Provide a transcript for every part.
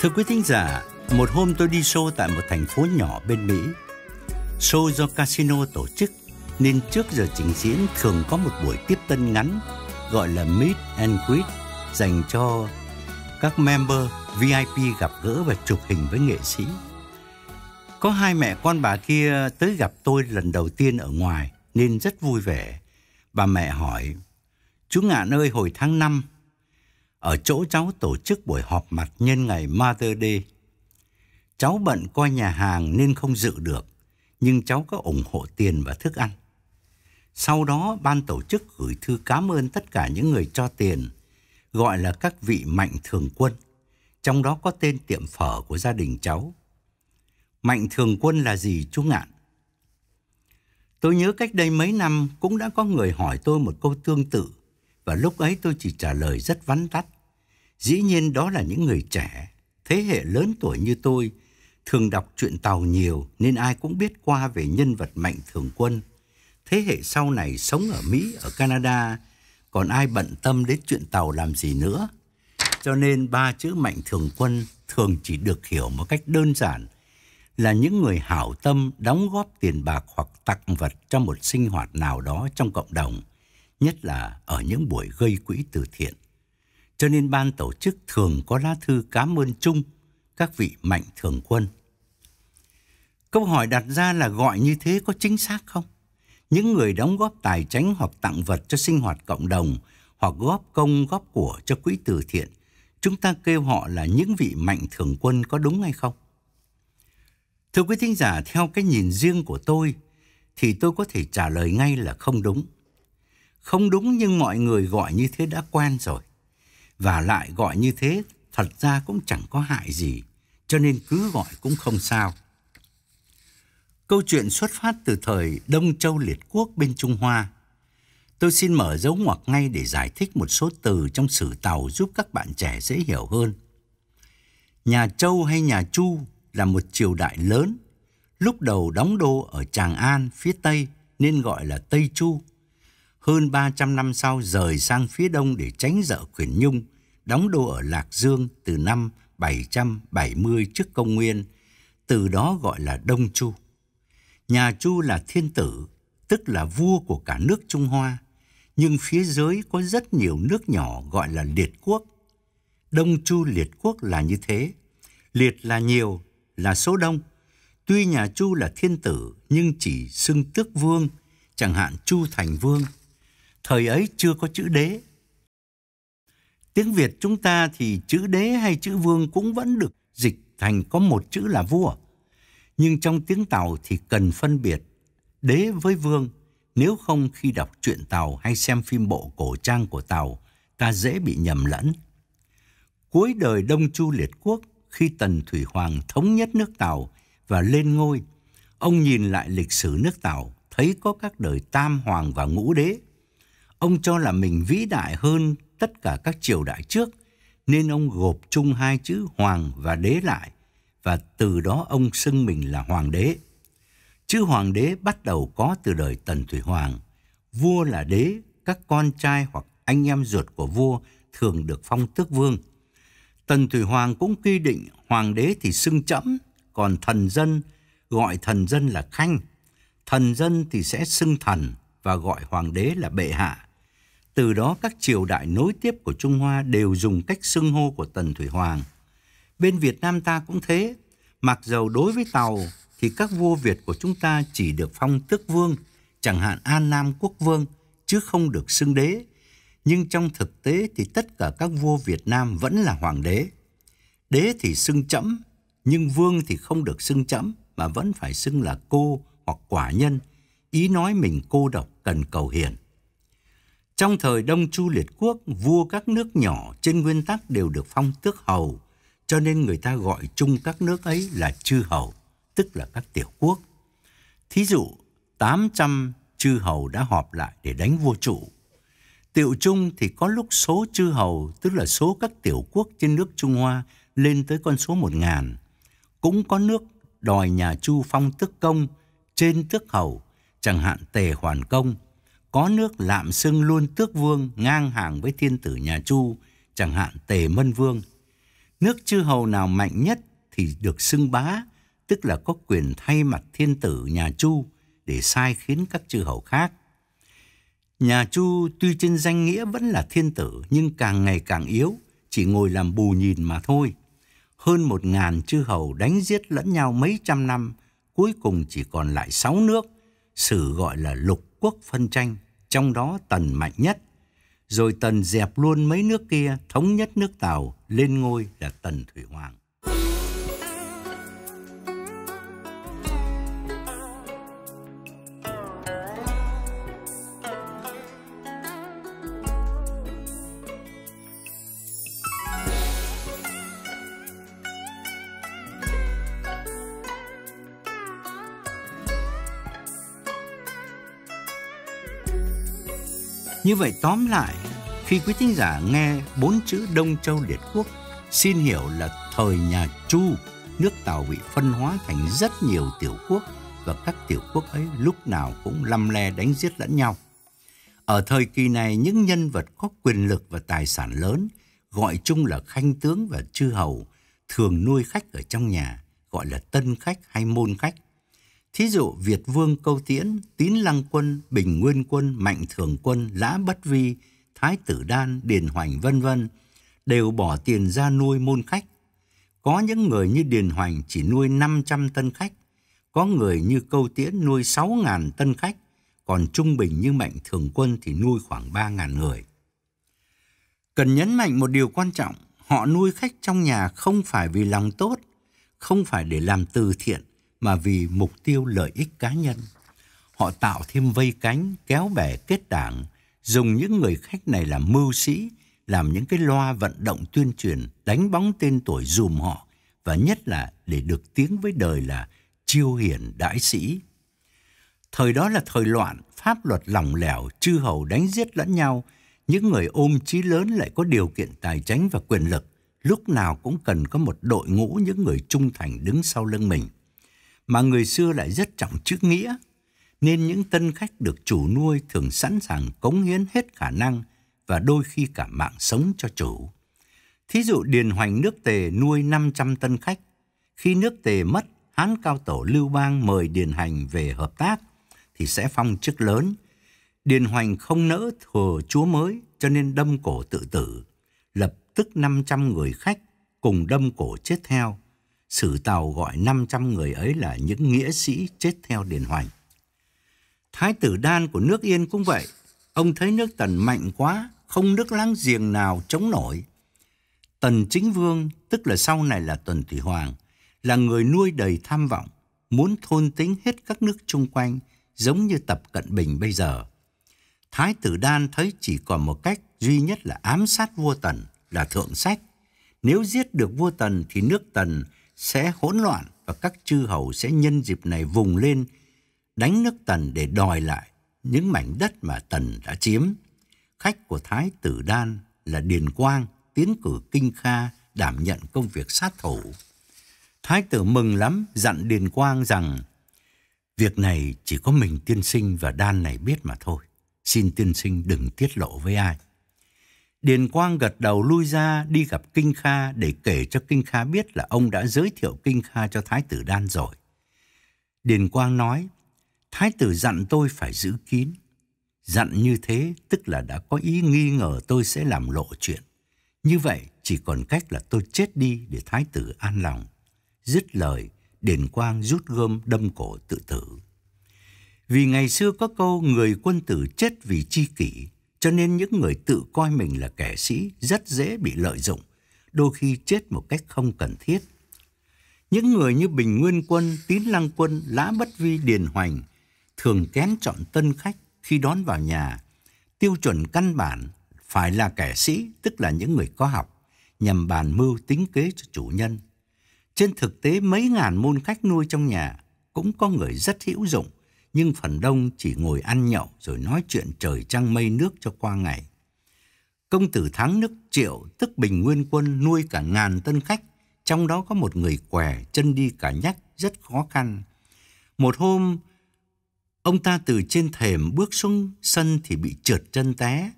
Thưa quý thính giả, một hôm tôi đi show tại một thành phố nhỏ bên Mỹ. Show do casino tổ chức nên trước giờ trình diễn thường có một buổi tiếp tân ngắn gọi là Meet and Greet dành cho các member VIP gặp gỡ và chụp hình với nghệ sĩ. Có hai mẹ con bà kia tới gặp tôi lần đầu tiên ở ngoài nên rất vui vẻ. Bà mẹ hỏi, chú Ngạn ơi hồi tháng 5, ở chỗ cháu tổ chức buổi họp mặt nhân ngày Mother Day. Cháu bận coi nhà hàng nên không dự được, nhưng cháu có ủng hộ tiền và thức ăn. Sau đó, ban tổ chức gửi thư cảm ơn tất cả những người cho tiền, gọi là các vị mạnh thường quân, trong đó có tên tiệm phở của gia đình cháu. Mạnh thường quân là gì chú Ngạn? Tôi nhớ cách đây mấy năm cũng đã có người hỏi tôi một câu tương tự và lúc ấy tôi chỉ trả lời rất vắn tắt. Dĩ nhiên đó là những người trẻ, thế hệ lớn tuổi như tôi, thường đọc truyện Tàu nhiều nên ai cũng biết qua về nhân vật Mạnh Thường Quân thế hệ sau này sống ở Mỹ, ở Canada, còn ai bận tâm đến chuyện tàu làm gì nữa. Cho nên ba chữ mạnh thường quân thường chỉ được hiểu một cách đơn giản là những người hảo tâm đóng góp tiền bạc hoặc tặng vật cho một sinh hoạt nào đó trong cộng đồng, nhất là ở những buổi gây quỹ từ thiện. Cho nên ban tổ chức thường có lá thư cảm ơn chung các vị mạnh thường quân. Câu hỏi đặt ra là gọi như thế có chính xác không? những người đóng góp tài chính hoặc tặng vật cho sinh hoạt cộng đồng hoặc góp công góp của cho quỹ từ thiện, chúng ta kêu họ là những vị mạnh thường quân có đúng hay không? Thưa quý thính giả, theo cái nhìn riêng của tôi thì tôi có thể trả lời ngay là không đúng. Không đúng nhưng mọi người gọi như thế đã quen rồi. Và lại gọi như thế thật ra cũng chẳng có hại gì, cho nên cứ gọi cũng không sao. Câu chuyện xuất phát từ thời Đông Châu Liệt Quốc bên Trung Hoa. Tôi xin mở dấu ngoặc ngay để giải thích một số từ trong sử tàu giúp các bạn trẻ dễ hiểu hơn. Nhà Châu hay nhà Chu là một triều đại lớn, lúc đầu đóng đô ở Tràng An phía Tây nên gọi là Tây Chu. Hơn 300 năm sau rời sang phía Đông để tránh dở Quyền Nhung, đóng đô ở Lạc Dương từ năm 770 trước công nguyên, từ đó gọi là Đông Chu. Nhà Chu là thiên tử, tức là vua của cả nước Trung Hoa, nhưng phía dưới có rất nhiều nước nhỏ gọi là liệt quốc. Đông Chu liệt quốc là như thế. Liệt là nhiều, là số đông. Tuy nhà Chu là thiên tử nhưng chỉ xưng tước vương, chẳng hạn Chu Thành Vương. Thời ấy chưa có chữ đế. Tiếng Việt chúng ta thì chữ đế hay chữ vương cũng vẫn được dịch thành có một chữ là vua nhưng trong tiếng Tàu thì cần phân biệt đế với vương, nếu không khi đọc truyện Tàu hay xem phim bộ cổ trang của Tàu, ta dễ bị nhầm lẫn. Cuối đời Đông Chu Liệt Quốc, khi Tần Thủy Hoàng thống nhất nước Tàu và lên ngôi, ông nhìn lại lịch sử nước Tàu, thấy có các đời Tam Hoàng và Ngũ Đế. Ông cho là mình vĩ đại hơn tất cả các triều đại trước, nên ông gộp chung hai chữ Hoàng và Đế lại và từ đó ông xưng mình là hoàng đế. Chữ hoàng đế bắt đầu có từ đời Tần Thủy Hoàng. Vua là đế, các con trai hoặc anh em ruột của vua thường được phong tước vương. Tần Thủy Hoàng cũng quy định hoàng đế thì xưng chẫm, còn thần dân gọi thần dân là khanh. Thần dân thì sẽ xưng thần và gọi hoàng đế là bệ hạ. Từ đó các triều đại nối tiếp của Trung Hoa đều dùng cách xưng hô của Tần Thủy Hoàng – bên Việt Nam ta cũng thế. Mặc dầu đối với Tàu thì các vua Việt của chúng ta chỉ được phong tước vương, chẳng hạn An Nam quốc vương, chứ không được xưng đế. Nhưng trong thực tế thì tất cả các vua Việt Nam vẫn là hoàng đế. Đế thì xưng chẫm, nhưng vương thì không được xưng chẫm mà vẫn phải xưng là cô hoặc quả nhân, ý nói mình cô độc cần cầu hiền. Trong thời Đông Chu Liệt Quốc, vua các nước nhỏ trên nguyên tắc đều được phong tước hầu, cho nên người ta gọi chung các nước ấy là chư hầu, tức là các tiểu quốc. Thí dụ, 800 chư hầu đã họp lại để đánh vua trụ. Tiểu trung thì có lúc số chư hầu, tức là số các tiểu quốc trên nước Trung Hoa lên tới con số 1000. Cũng có nước đòi nhà Chu phong tước công trên tước hầu, chẳng hạn Tề Hoàn Công. Có nước lạm xưng luôn tước vương ngang hàng với thiên tử nhà Chu, chẳng hạn Tề Mân Vương nước chư hầu nào mạnh nhất thì được xưng bá, tức là có quyền thay mặt thiên tử nhà Chu để sai khiến các chư hầu khác. Nhà Chu tuy trên danh nghĩa vẫn là thiên tử nhưng càng ngày càng yếu, chỉ ngồi làm bù nhìn mà thôi. Hơn một ngàn chư hầu đánh giết lẫn nhau mấy trăm năm, cuối cùng chỉ còn lại sáu nước, sử gọi là lục quốc phân tranh, trong đó tần mạnh nhất rồi Tần dẹp luôn mấy nước kia thống nhất nước tàu lên ngôi là Tần Thủy Hoàng. Như vậy tóm lại, khi quý thính giả nghe bốn chữ Đông Châu Liệt Quốc, xin hiểu là thời nhà Chu, nước Tào bị phân hóa thành rất nhiều tiểu quốc và các tiểu quốc ấy lúc nào cũng lăm le đánh giết lẫn nhau. Ở thời kỳ này, những nhân vật có quyền lực và tài sản lớn, gọi chung là khanh tướng và chư hầu, thường nuôi khách ở trong nhà, gọi là tân khách hay môn khách Thí dụ Việt Vương Câu Tiễn, Tín Lăng Quân, Bình Nguyên Quân, Mạnh Thường Quân, Lã Bất Vi, Thái Tử Đan, Điền Hoành vân vân đều bỏ tiền ra nuôi môn khách. Có những người như Điền Hoành chỉ nuôi 500 tân khách, có người như Câu Tiễn nuôi 6.000 tân khách, còn trung bình như Mạnh Thường Quân thì nuôi khoảng 3.000 người. Cần nhấn mạnh một điều quan trọng, họ nuôi khách trong nhà không phải vì lòng tốt, không phải để làm từ thiện, mà vì mục tiêu lợi ích cá nhân. Họ tạo thêm vây cánh, kéo bè kết đảng, dùng những người khách này làm mưu sĩ, làm những cái loa vận động tuyên truyền, đánh bóng tên tuổi dùm họ và nhất là để được tiếng với đời là chiêu hiển đại sĩ. Thời đó là thời loạn, pháp luật lỏng lẻo, chư hầu đánh giết lẫn nhau, những người ôm chí lớn lại có điều kiện tài chính và quyền lực, lúc nào cũng cần có một đội ngũ những người trung thành đứng sau lưng mình mà người xưa lại rất trọng chữ nghĩa, nên những tân khách được chủ nuôi thường sẵn sàng cống hiến hết khả năng và đôi khi cả mạng sống cho chủ. Thí dụ Điền Hoành nước Tề nuôi 500 tân khách. Khi nước Tề mất, Hán Cao Tổ Lưu Bang mời Điền Hành về hợp tác thì sẽ phong chức lớn. Điền Hoành không nỡ thừa chúa mới cho nên đâm cổ tự tử, lập tức 500 người khách cùng đâm cổ chết theo. Sử Tào gọi 500 người ấy là những nghĩa sĩ chết theo Điền Hoành. Thái tử Đan của nước Yên cũng vậy. Ông thấy nước Tần mạnh quá, không nước láng giềng nào chống nổi. Tần Chính Vương, tức là sau này là Tần Thủy Hoàng, là người nuôi đầy tham vọng, muốn thôn tính hết các nước chung quanh, giống như Tập Cận Bình bây giờ. Thái tử Đan thấy chỉ còn một cách duy nhất là ám sát vua Tần, là thượng sách. Nếu giết được vua Tần thì nước Tần sẽ hỗn loạn và các chư hầu sẽ nhân dịp này vùng lên đánh nước Tần để đòi lại những mảnh đất mà Tần đã chiếm. Khách của Thái Tử Đan là Điền Quang tiến cử Kinh Kha đảm nhận công việc sát thủ. Thái tử mừng lắm dặn Điền Quang rằng Việc này chỉ có mình tiên sinh và đan này biết mà thôi. Xin tiên sinh đừng tiết lộ với ai. Điền Quang gật đầu lui ra đi gặp Kinh Kha để kể cho Kinh Kha biết là ông đã giới thiệu Kinh Kha cho Thái tử Đan rồi. Điền Quang nói, Thái tử dặn tôi phải giữ kín. Dặn như thế tức là đã có ý nghi ngờ tôi sẽ làm lộ chuyện. Như vậy chỉ còn cách là tôi chết đi để Thái tử an lòng. Dứt lời, Điền Quang rút gươm đâm cổ tự tử. Vì ngày xưa có câu người quân tử chết vì chi kỷ, cho nên những người tự coi mình là kẻ sĩ rất dễ bị lợi dụng, đôi khi chết một cách không cần thiết. Những người như Bình Nguyên Quân, Tín Lăng Quân, Lã Bất Vi, Điền Hoành thường kén chọn tân khách khi đón vào nhà. Tiêu chuẩn căn bản phải là kẻ sĩ, tức là những người có học, nhằm bàn mưu tính kế cho chủ nhân. Trên thực tế mấy ngàn môn khách nuôi trong nhà cũng có người rất hữu dụng, nhưng phần đông chỉ ngồi ăn nhậu rồi nói chuyện trời trăng mây nước cho qua ngày. Công tử Thắng nước Triệu tức Bình Nguyên Quân nuôi cả ngàn tân khách, trong đó có một người què chân đi cả nhắc rất khó khăn. Một hôm, ông ta từ trên thềm bước xuống sân thì bị trượt chân té.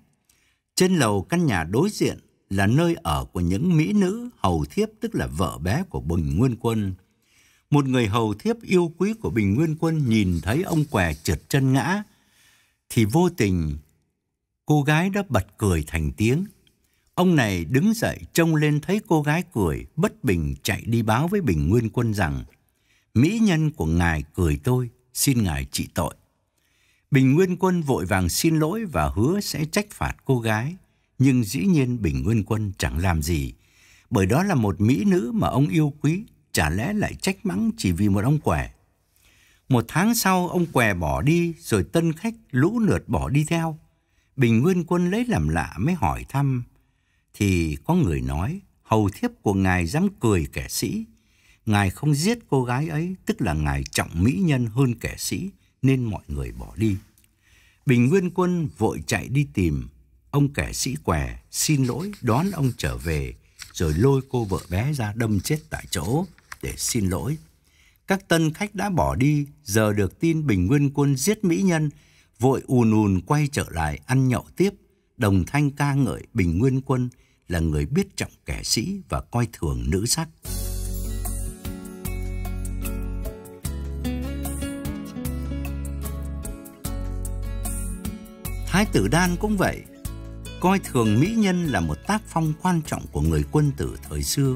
Trên lầu căn nhà đối diện là nơi ở của những mỹ nữ hầu thiếp tức là vợ bé của Bình Nguyên Quân một người hầu thiếp yêu quý của Bình Nguyên Quân nhìn thấy ông què trượt chân ngã, thì vô tình cô gái đã bật cười thành tiếng. Ông này đứng dậy trông lên thấy cô gái cười, bất bình chạy đi báo với Bình Nguyên Quân rằng Mỹ nhân của ngài cười tôi, xin ngài trị tội. Bình Nguyên Quân vội vàng xin lỗi và hứa sẽ trách phạt cô gái, nhưng dĩ nhiên Bình Nguyên Quân chẳng làm gì, bởi đó là một mỹ nữ mà ông yêu quý chả lẽ lại trách mắng chỉ vì một ông quẻ. Một tháng sau ông què bỏ đi rồi tân khách lũ lượt bỏ đi theo. Bình Nguyên Quân lấy làm lạ mới hỏi thăm. Thì có người nói hầu thiếp của ngài dám cười kẻ sĩ. Ngài không giết cô gái ấy tức là ngài trọng mỹ nhân hơn kẻ sĩ nên mọi người bỏ đi. Bình Nguyên Quân vội chạy đi tìm. Ông kẻ sĩ què xin lỗi đón ông trở về rồi lôi cô vợ bé ra đâm chết tại chỗ để xin lỗi. Các tân khách đã bỏ đi, giờ được tin Bình Nguyên Quân giết mỹ nhân, vội ùn ùn quay trở lại ăn nhậu tiếp. Đồng Thanh ca ngợi Bình Nguyên Quân là người biết trọng kẻ sĩ và coi thường nữ sắc. Thái tử Đan cũng vậy, coi thường mỹ nhân là một tác phong quan trọng của người quân tử thời xưa.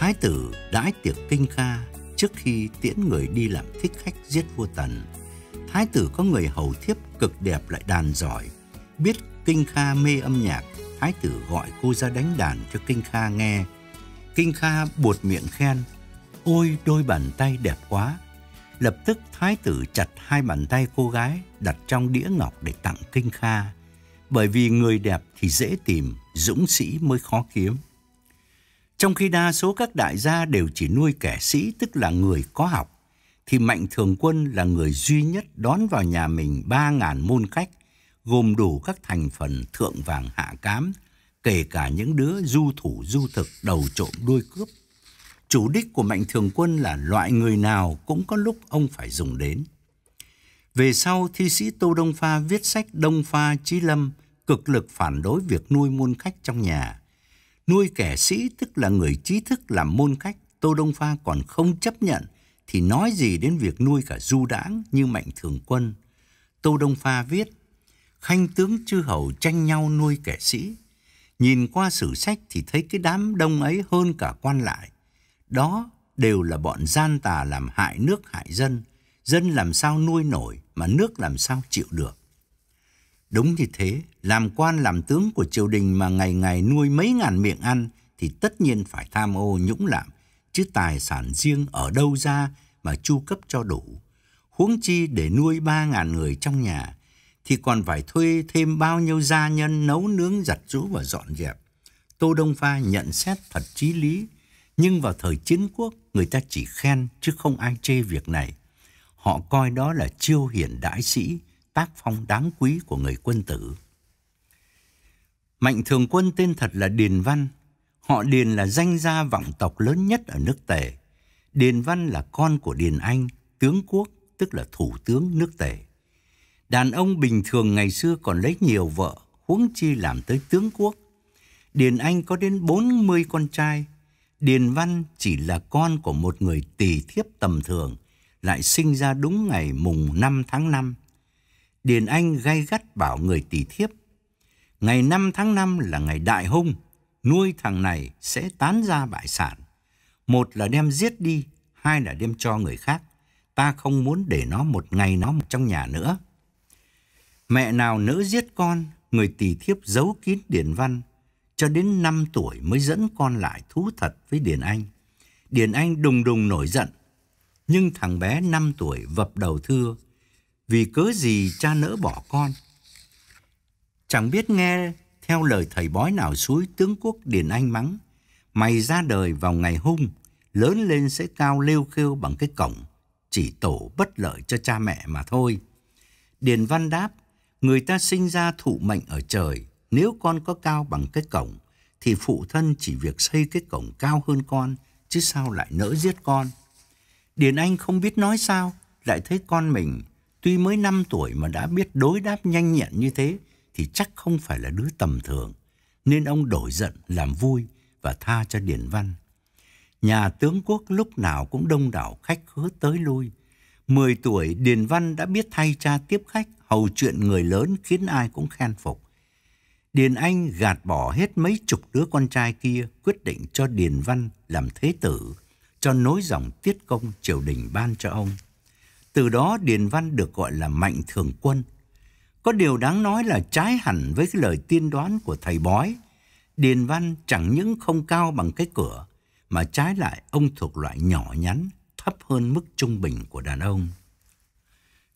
Thái tử đãi tiệc kinh kha trước khi tiễn người đi làm thích khách giết vua Tần. Thái tử có người hầu thiếp cực đẹp lại đàn giỏi, biết Kinh Kha mê âm nhạc, thái tử gọi cô ra đánh đàn cho Kinh Kha nghe. Kinh Kha buột miệng khen, ôi đôi bàn tay đẹp quá. Lập tức thái tử chặt hai bàn tay cô gái đặt trong đĩa ngọc để tặng Kinh Kha. Bởi vì người đẹp thì dễ tìm, dũng sĩ mới khó kiếm. Trong khi đa số các đại gia đều chỉ nuôi kẻ sĩ tức là người có học, thì Mạnh Thường Quân là người duy nhất đón vào nhà mình 3.000 môn khách, gồm đủ các thành phần thượng vàng hạ cám, kể cả những đứa du thủ du thực đầu trộm đuôi cướp. Chủ đích của Mạnh Thường Quân là loại người nào cũng có lúc ông phải dùng đến. Về sau, thi sĩ Tô Đông Pha viết sách Đông Pha Chí Lâm cực lực phản đối việc nuôi môn khách trong nhà nuôi kẻ sĩ tức là người trí thức làm môn khách, Tô Đông Pha còn không chấp nhận thì nói gì đến việc nuôi cả du đãng như Mạnh Thường Quân. Tô Đông Pha viết, khanh tướng chư hầu tranh nhau nuôi kẻ sĩ. Nhìn qua sử sách thì thấy cái đám đông ấy hơn cả quan lại. Đó đều là bọn gian tà làm hại nước hại dân. Dân làm sao nuôi nổi mà nước làm sao chịu được. Đúng như thế, làm quan làm tướng của triều đình mà ngày ngày nuôi mấy ngàn miệng ăn thì tất nhiên phải tham ô nhũng lạm, chứ tài sản riêng ở đâu ra mà chu cấp cho đủ. Huống chi để nuôi ba ngàn người trong nhà thì còn phải thuê thêm bao nhiêu gia nhân nấu nướng giặt rũ và dọn dẹp. Tô Đông Pha nhận xét thật chí lý, nhưng vào thời chiến quốc người ta chỉ khen chứ không ai chê việc này. Họ coi đó là chiêu hiển đãi sĩ, tác phong đáng quý của người quân tử. Mạnh thường quân tên thật là Điền Văn. Họ Điền là danh gia vọng tộc lớn nhất ở nước Tề. Điền Văn là con của Điền Anh, tướng quốc, tức là thủ tướng nước Tề. Đàn ông bình thường ngày xưa còn lấy nhiều vợ, huống chi làm tới tướng quốc. Điền Anh có đến 40 con trai. Điền Văn chỉ là con của một người tỳ thiếp tầm thường, lại sinh ra đúng ngày mùng 5 tháng 5 Điền Anh gay gắt bảo người tỷ thiếp. Ngày 5 tháng 5 là ngày đại hung, nuôi thằng này sẽ tán ra bại sản. Một là đem giết đi, hai là đem cho người khác. Ta không muốn để nó một ngày nó trong nhà nữa. Mẹ nào nỡ giết con, người tỷ thiếp giấu kín Điền Văn, cho đến 5 tuổi mới dẫn con lại thú thật với Điền Anh. Điền Anh đùng đùng nổi giận, nhưng thằng bé 5 tuổi vập đầu thưa, vì cớ gì cha nỡ bỏ con. Chẳng biết nghe theo lời thầy bói nào suối tướng quốc Điền Anh mắng, mày ra đời vào ngày hung, lớn lên sẽ cao lêu khêu bằng cái cổng, chỉ tổ bất lợi cho cha mẹ mà thôi. Điền Văn đáp, người ta sinh ra thụ mệnh ở trời, nếu con có cao bằng cái cổng, thì phụ thân chỉ việc xây cái cổng cao hơn con, chứ sao lại nỡ giết con. Điền Anh không biết nói sao, lại thấy con mình tuy mới 5 tuổi mà đã biết đối đáp nhanh nhẹn như thế thì chắc không phải là đứa tầm thường, nên ông đổi giận làm vui và tha cho Điền Văn. Nhà tướng quốc lúc nào cũng đông đảo khách khứa tới lui. 10 tuổi Điền Văn đã biết thay cha tiếp khách, hầu chuyện người lớn khiến ai cũng khen phục. Điền Anh gạt bỏ hết mấy chục đứa con trai kia, quyết định cho Điền Văn làm thế tử, cho nối dòng tiết công triều đình ban cho ông. Từ đó Điền Văn được gọi là Mạnh Thường Quân. Có điều đáng nói là trái hẳn với cái lời tiên đoán của thầy bói. Điền Văn chẳng những không cao bằng cái cửa, mà trái lại ông thuộc loại nhỏ nhắn, thấp hơn mức trung bình của đàn ông.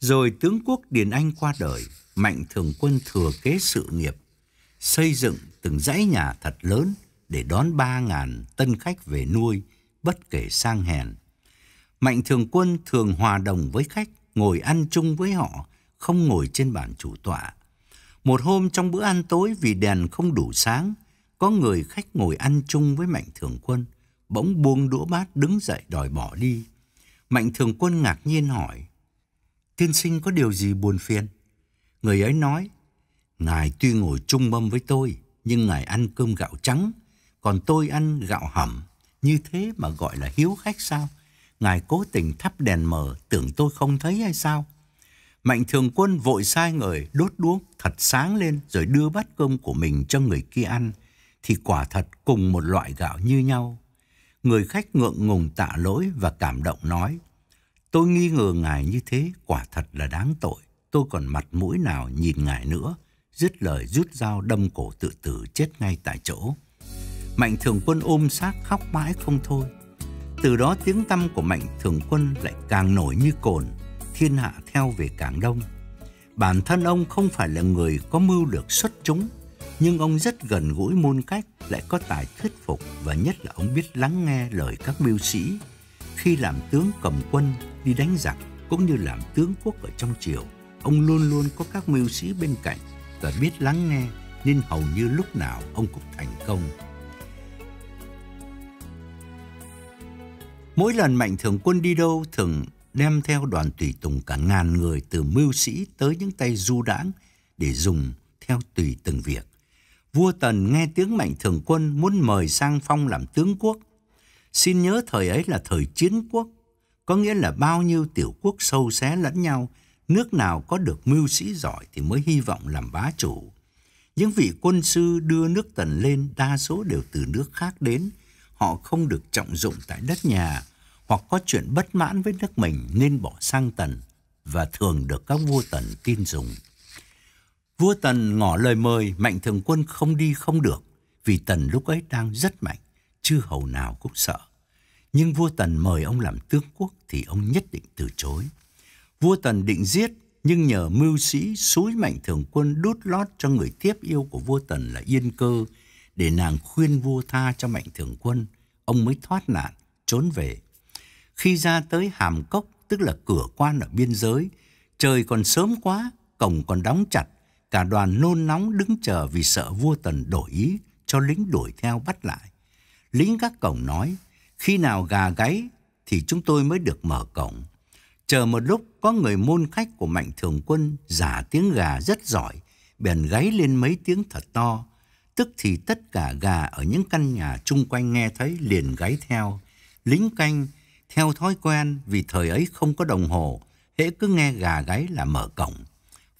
Rồi tướng quốc Điền Anh qua đời, Mạnh Thường Quân thừa kế sự nghiệp, xây dựng từng dãy nhà thật lớn để đón ba ngàn tân khách về nuôi, bất kể sang hèn. Mạnh thường quân thường hòa đồng với khách, ngồi ăn chung với họ, không ngồi trên bàn chủ tọa. Một hôm trong bữa ăn tối vì đèn không đủ sáng, có người khách ngồi ăn chung với Mạnh Thường Quân, bỗng buông đũa bát đứng dậy đòi bỏ đi. Mạnh Thường Quân ngạc nhiên hỏi, Tiên sinh có điều gì buồn phiền? Người ấy nói, Ngài tuy ngồi chung mâm với tôi, nhưng ngài ăn cơm gạo trắng, còn tôi ăn gạo hầm, như thế mà gọi là hiếu khách sao? Ngài cố tình thắp đèn mờ tưởng tôi không thấy hay sao? Mạnh thường quân vội sai người đốt đuốc thật sáng lên rồi đưa bát cơm của mình cho người kia ăn. Thì quả thật cùng một loại gạo như nhau. Người khách ngượng ngùng tạ lỗi và cảm động nói. Tôi nghi ngờ ngài như thế quả thật là đáng tội. Tôi còn mặt mũi nào nhìn ngài nữa. Dứt lời rút dao đâm cổ tự tử chết ngay tại chỗ. Mạnh thường quân ôm xác khóc mãi không thôi. Từ đó tiếng tâm của Mạnh Thường Quân lại càng nổi như cồn, thiên hạ theo về càng đông. Bản thân ông không phải là người có mưu lược xuất chúng, nhưng ông rất gần gũi môn cách, lại có tài thuyết phục và nhất là ông biết lắng nghe lời các mưu sĩ. Khi làm tướng cầm quân đi đánh giặc cũng như làm tướng quốc ở trong triều, ông luôn luôn có các mưu sĩ bên cạnh và biết lắng nghe nên hầu như lúc nào ông cũng thành công. Mỗi lần Mạnh Thường Quân đi đâu thường đem theo đoàn tùy tùng cả ngàn người từ mưu sĩ tới những tay du đãng để dùng theo tùy từng việc. Vua Tần nghe tiếng Mạnh Thường Quân muốn mời sang phong làm tướng quốc. Xin nhớ thời ấy là thời chiến quốc, có nghĩa là bao nhiêu tiểu quốc sâu xé lẫn nhau, nước nào có được mưu sĩ giỏi thì mới hy vọng làm bá chủ. Những vị quân sư đưa nước Tần lên đa số đều từ nước khác đến, họ không được trọng dụng tại đất nhà hoặc có chuyện bất mãn với nước mình nên bỏ sang Tần và thường được các vua Tần tin dùng. Vua Tần ngỏ lời mời Mạnh Thường Quân không đi không được vì Tần lúc ấy đang rất mạnh, chứ hầu nào cũng sợ. Nhưng vua Tần mời ông làm tướng quốc thì ông nhất định từ chối. Vua Tần định giết nhưng nhờ mưu sĩ xúi Mạnh Thường Quân đút lót cho người tiếp yêu của vua Tần là Yên Cơ để nàng khuyên vua tha cho Mạnh Thường Quân ông mới thoát nạn, trốn về. Khi ra tới hàm cốc, tức là cửa quan ở biên giới, trời còn sớm quá, cổng còn đóng chặt, cả đoàn nôn nóng đứng chờ vì sợ vua Tần đổi ý cho lính đuổi theo bắt lại. Lính các cổng nói, khi nào gà gáy thì chúng tôi mới được mở cổng. Chờ một lúc có người môn khách của mạnh thường quân giả tiếng gà rất giỏi, bèn gáy lên mấy tiếng thật to. Tức thì tất cả gà ở những căn nhà chung quanh nghe thấy liền gáy theo. Lính canh theo thói quen vì thời ấy không có đồng hồ, hễ cứ nghe gà gáy là mở cổng.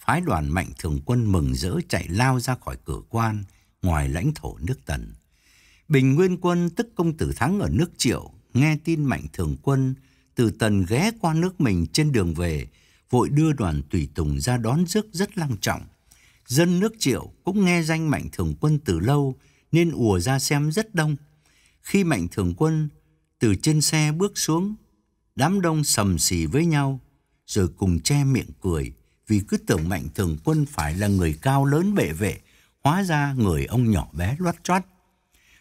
Phái đoàn mạnh thường quân mừng rỡ chạy lao ra khỏi cửa quan ngoài lãnh thổ nước Tần. Bình Nguyên quân tức công tử Thắng ở nước Triệu nghe tin mạnh thường quân từ Tần ghé qua nước mình trên đường về, vội đưa đoàn tùy tùng ra đón rước rất long trọng Dân nước Triệu cũng nghe danh Mạnh Thường Quân từ lâu nên ùa ra xem rất đông. Khi Mạnh Thường Quân từ trên xe bước xuống, đám đông sầm xì với nhau rồi cùng che miệng cười vì cứ tưởng Mạnh Thường Quân phải là người cao lớn bệ vệ, hóa ra người ông nhỏ bé loắt choắt.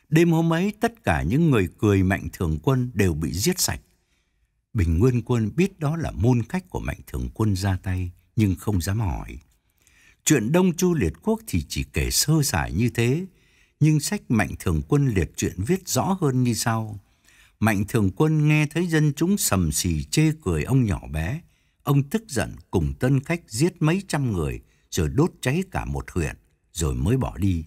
Đêm hôm ấy tất cả những người cười Mạnh Thường Quân đều bị giết sạch. Bình Nguyên Quân biết đó là môn cách của Mạnh Thường Quân ra tay nhưng không dám hỏi. Chuyện Đông Chu Liệt Quốc thì chỉ kể sơ giải như thế, nhưng sách Mạnh Thường Quân liệt chuyện viết rõ hơn như sau. Mạnh Thường Quân nghe thấy dân chúng sầm sì chê cười ông nhỏ bé, ông tức giận cùng tân khách giết mấy trăm người rồi đốt cháy cả một huyện rồi mới bỏ đi.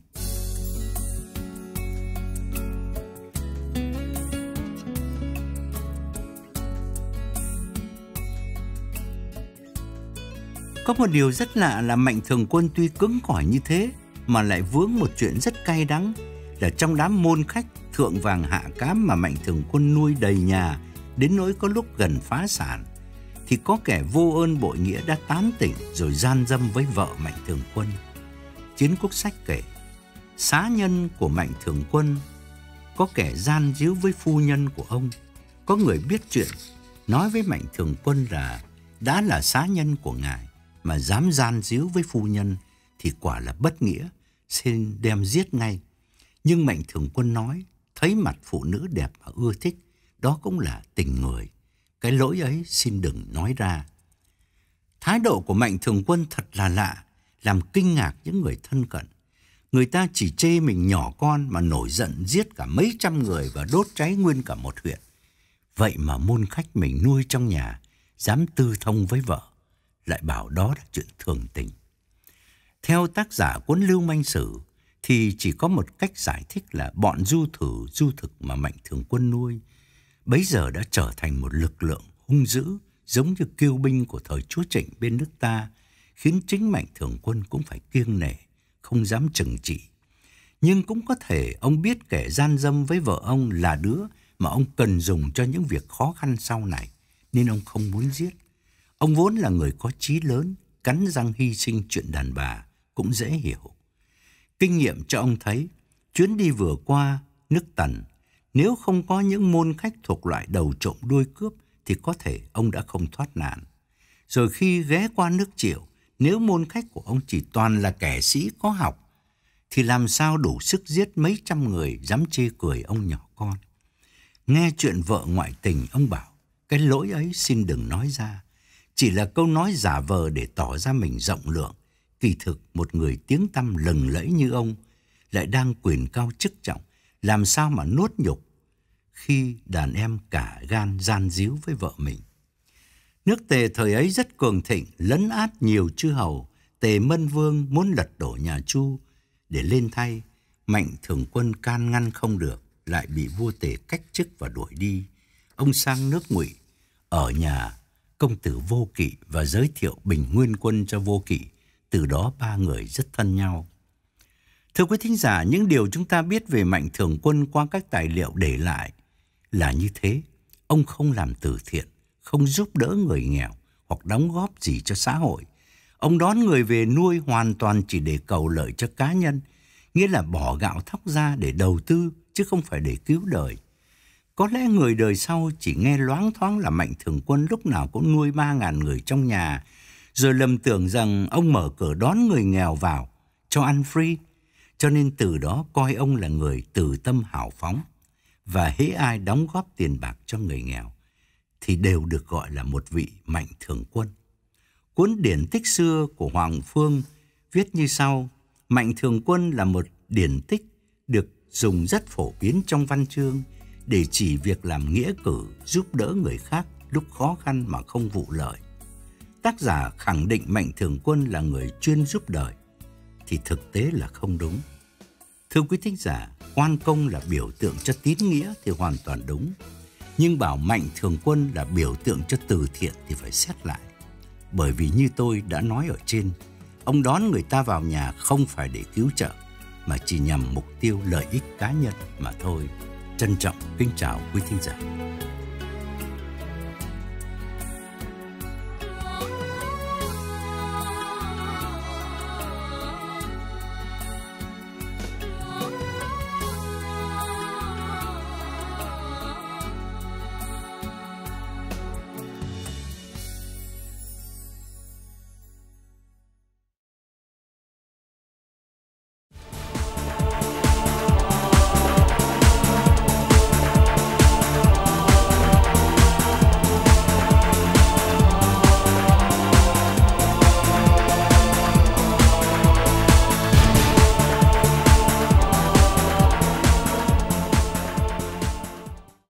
Có một điều rất lạ là Mạnh Thường Quân tuy cứng cỏi như thế mà lại vướng một chuyện rất cay đắng là trong đám môn khách thượng vàng hạ cám mà Mạnh Thường Quân nuôi đầy nhà đến nỗi có lúc gần phá sản thì có kẻ vô ơn bội nghĩa đã tán tỉnh rồi gian dâm với vợ Mạnh Thường Quân. Chiến quốc sách kể, xá nhân của Mạnh Thường Quân có kẻ gian díu với phu nhân của ông. Có người biết chuyện, nói với Mạnh Thường Quân là đã là xá nhân của ngài mà dám gian díu với phu nhân thì quả là bất nghĩa, xin đem giết ngay. Nhưng mạnh thường quân nói, thấy mặt phụ nữ đẹp mà ưa thích, đó cũng là tình người. Cái lỗi ấy xin đừng nói ra. Thái độ của mạnh thường quân thật là lạ, làm kinh ngạc những người thân cận. Người ta chỉ chê mình nhỏ con mà nổi giận giết cả mấy trăm người và đốt cháy nguyên cả một huyện. Vậy mà môn khách mình nuôi trong nhà, dám tư thông với vợ lại bảo đó là chuyện thường tình. Theo tác giả cuốn Lưu Manh Sử thì chỉ có một cách giải thích là bọn du thử du thực mà Mạnh Thường Quân nuôi bấy giờ đã trở thành một lực lượng hung dữ giống như kiêu binh của thời chúa Trịnh bên nước ta, khiến chính Mạnh Thường Quân cũng phải kiêng nể, không dám chừng trị. Nhưng cũng có thể ông biết kẻ gian dâm với vợ ông là đứa mà ông cần dùng cho những việc khó khăn sau này, nên ông không muốn giết. Ông vốn là người có trí lớn, cắn răng hy sinh chuyện đàn bà cũng dễ hiểu. Kinh nghiệm cho ông thấy, chuyến đi vừa qua, nước tần, nếu không có những môn khách thuộc loại đầu trộm đuôi cướp thì có thể ông đã không thoát nạn. Rồi khi ghé qua nước triệu, nếu môn khách của ông chỉ toàn là kẻ sĩ có học, thì làm sao đủ sức giết mấy trăm người dám chê cười ông nhỏ con. Nghe chuyện vợ ngoại tình, ông bảo, cái lỗi ấy xin đừng nói ra, chỉ là câu nói giả vờ để tỏ ra mình rộng lượng. Kỳ thực một người tiếng tăm lừng lẫy như ông lại đang quyền cao chức trọng, làm sao mà nuốt nhục khi đàn em cả gan gian díu với vợ mình. Nước Tề thời ấy rất cường thịnh, lấn át nhiều chư hầu. Tề Mân Vương muốn lật đổ nhà Chu để lên thay, Mạnh Thường Quân can ngăn không được, lại bị vua Tề cách chức và đuổi đi. Ông sang nước Ngụy, ở nhà công tử Vô Kỵ và giới thiệu Bình Nguyên Quân cho Vô Kỵ. Từ đó ba người rất thân nhau. Thưa quý thính giả, những điều chúng ta biết về Mạnh Thường Quân qua các tài liệu để lại là như thế. Ông không làm từ thiện, không giúp đỡ người nghèo hoặc đóng góp gì cho xã hội. Ông đón người về nuôi hoàn toàn chỉ để cầu lợi cho cá nhân, nghĩa là bỏ gạo thóc ra để đầu tư chứ không phải để cứu đời. Có lẽ người đời sau chỉ nghe loáng thoáng là Mạnh Thường Quân lúc nào cũng nuôi ba ngàn người trong nhà, rồi lầm tưởng rằng ông mở cửa đón người nghèo vào, cho ăn free. Cho nên từ đó coi ông là người từ tâm hào phóng và hễ ai đóng góp tiền bạc cho người nghèo thì đều được gọi là một vị mạnh thường quân. Cuốn điển tích xưa của Hoàng Phương viết như sau: Mạnh thường quân là một điển tích được dùng rất phổ biến trong văn chương để chỉ việc làm nghĩa cử giúp đỡ người khác lúc khó khăn mà không vụ lợi. Tác giả khẳng định Mạnh Thường Quân là người chuyên giúp đời, thì thực tế là không đúng. Thưa quý thính giả, quan công là biểu tượng cho tín nghĩa thì hoàn toàn đúng. Nhưng bảo Mạnh Thường Quân là biểu tượng cho từ thiện thì phải xét lại. Bởi vì như tôi đã nói ở trên, ông đón người ta vào nhà không phải để cứu trợ, mà chỉ nhằm mục tiêu lợi ích cá nhân mà thôi. Trân trọng kính chào quý thính giả.